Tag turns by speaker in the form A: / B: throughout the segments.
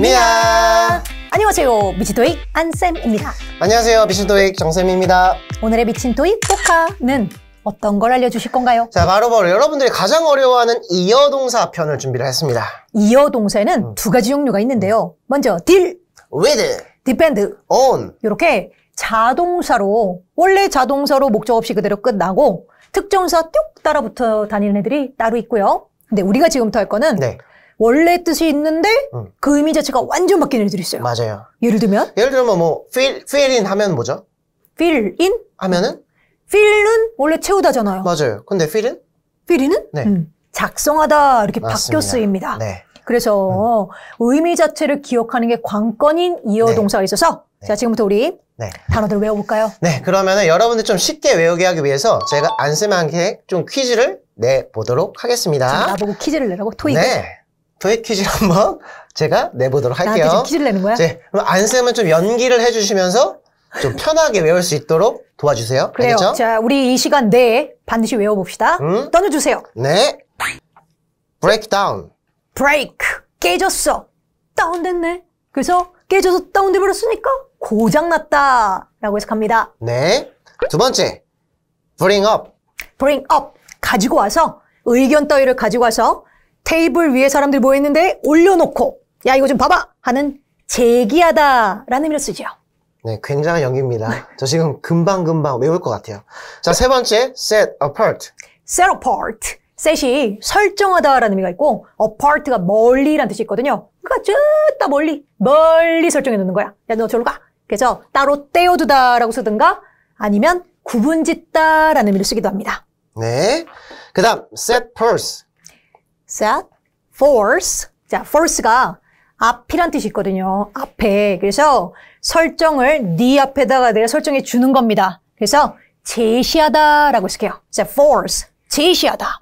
A: 미야!
B: 안녕하세요. 미친 토익 안쌤입니다. 안녕하세요. 미친 토익 정쌤입니다. 오늘의 미친 토익 포카는 어떤 걸 알려주실 건가요? 자, 바로바로 바로 여러분들이 가장
A: 어려워하는 이어동사 편을 준비를 했습니다.
B: 이어동사에는 음. 두 가지 종류가 있는데요. 음. 먼저 딜, e 드 디펜드, 온 이렇게 자동사로 원래 자동사로 목적 없이 그대로 끝나고 특정사 뚝 따라붙어 다니는 애들이 따로 있고요. 근데 우리가 지금부터 할 거는 네. 원래 뜻이 있는데 음. 그
A: 의미 자체가 완전 바뀐는 애들이 있어요. 맞아요. 예를 들면? 예를 들면 뭐 fill, fill in 하면 뭐죠? fill in? 하면은? fill은 원래 채우다잖아요. 맞아요. 근데 fill은?
B: fill은? 네. 음, 작성하다 이렇게 바뀌어 쓰입니다. 네. 그래서 음. 의미 자체를 기억하는 게 관건인 이어 동사가 네. 있어서 네. 자 지금부터 우리 네. 단어들 외워볼까요?
A: 네, 그러면 여러분들 좀 쉽게 외우게 하기 위해서 제가 안쌤한게좀 퀴즈를 내보도록 하겠습니다. 나보고 퀴즈를 내라고? 토익? 네. 토익 퀴즈 한번 제가 내보도록 할게요. 나한테 퀴즈를 내는 거야? 네. 그럼 안쌤은좀 연기를 해주시면서 좀 편하게 외울 수 있도록 도와주세요. 그래요. 알겠죠? 자,
B: 우리 이 시간 내에 반드시 외워봅시다. 음? 떠나주세요.
A: 네. 브레이크 다운.
B: 브레이크. 깨졌어. 다운됐네. 그래서 깨져서 다운돼버렸으니까 고장났다. 라고 해석합니다.
A: 네. 두 번째. bring up. bring up. 가지고 와서
B: 의견 따위를 가지고 와서 테이블 위에 사람들이 모였는데 뭐 올려놓고 야 이거 좀 봐봐 하는 제기하다라는 의미로 쓰죠.
A: 네, 굉장한 연기입니다. 저 지금 금방금방 외울 것 같아요. 자, 세 번째, set apart. set apart.
B: set이 설정하다라는 의미가 있고 apart가 멀리 라는 뜻이 있거든요. 그러니까 쭈다 멀리, 멀리 설정해 놓는 거야. 야, 너 저로 가. 그래서 따로 떼어두다라고 쓰든가 아니면 구분짓다라는 의미로 쓰기도 합니다.
A: 네. 그 다음, set purse.
B: set, force. 자, force가 앞이란 뜻이 있거든요. 앞에. 그래서 설정을 네 앞에다가 내가 설정해 주는 겁니다. 그래서 제시하다라고 쓸게요. 자, force. 제시하다.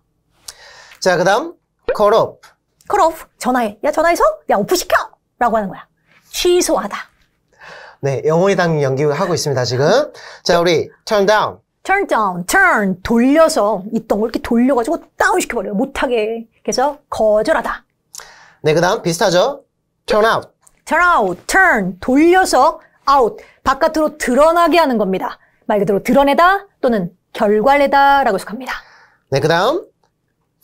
B: 자, 그다음 call off. call off. 전화해. 야, 전화해서 야, 오프 시켜. 라고 하는 거야. 취소하다.
A: 네, 영원히 당연 연기하고 있습니다, 지금. 자, 우리 turn down. turn
B: down, turn 돌려서 있던 걸 이렇게 돌려가지고 다운 시켜버려요. 못하게. 그래서 거절하다.
A: 네, 그 다음 비슷하죠?
B: turn out. turn out, turn 돌려서 out 바깥으로 드러나게 하는 겁니다. 말 그대로 드러내다 또는 결괄내다라고 해석합니다.
A: 네, 그 다음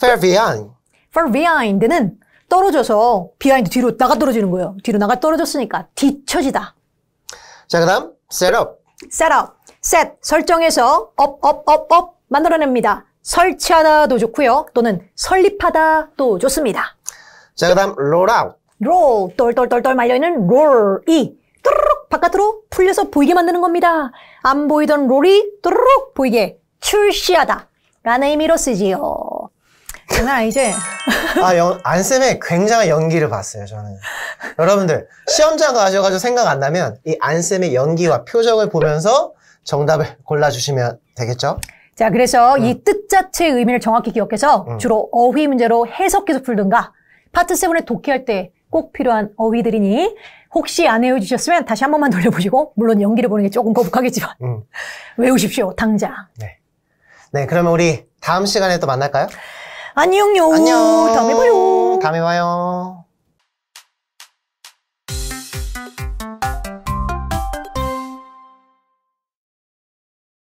A: far behind. far
B: behind는 떨어져서 behind 뒤로 나가 떨어지는 거예요. 뒤로 나가 떨어졌으니까 뒤처지다.
A: 자, 그 다음 set up.
B: set up. 셋 설정해서 업 업 업 업 만들어냅니다. 설치하다도 좋고요. 또는 설립하다도 좋습니다.
A: 자, 그 다음 roll out. roll,
B: 똘똘똘똘 말려있는 roll이 뚜루룩 바깥으로 풀려서 보이게 만드는 겁니다. 안 보이던 롤이 뚜루룩 보이게 출시하다 라는 의미로 쓰지요. 장난 아니지?
A: 아, 연, 안쌤의 굉장한 연기를 봤어요, 저는. 여러분들, 시험장 가셔가지고 생각 안 나면 이 안쌤의 연기와 표정을 보면서 정답을 골라주시면 되겠죠? 자, 그래서 음. 이뜻 자체의 의미를 정확히 기억해서
B: 음. 주로 어휘 문제로 해석해서 풀든가 파트 7에 독해할 때 꼭 필요한 어휘들이니 혹시 안 외워주셨으면 다시 한 번만 돌려보시고 물론 연기를 보는 게 조금 거북하겠지만 음. 외우십시오, 당장. 네.
A: 네, 그러면 우리 다음 시간에 또 만날까요? 안녕요. 안녕. 다음에 봐요. 다음에 봐요.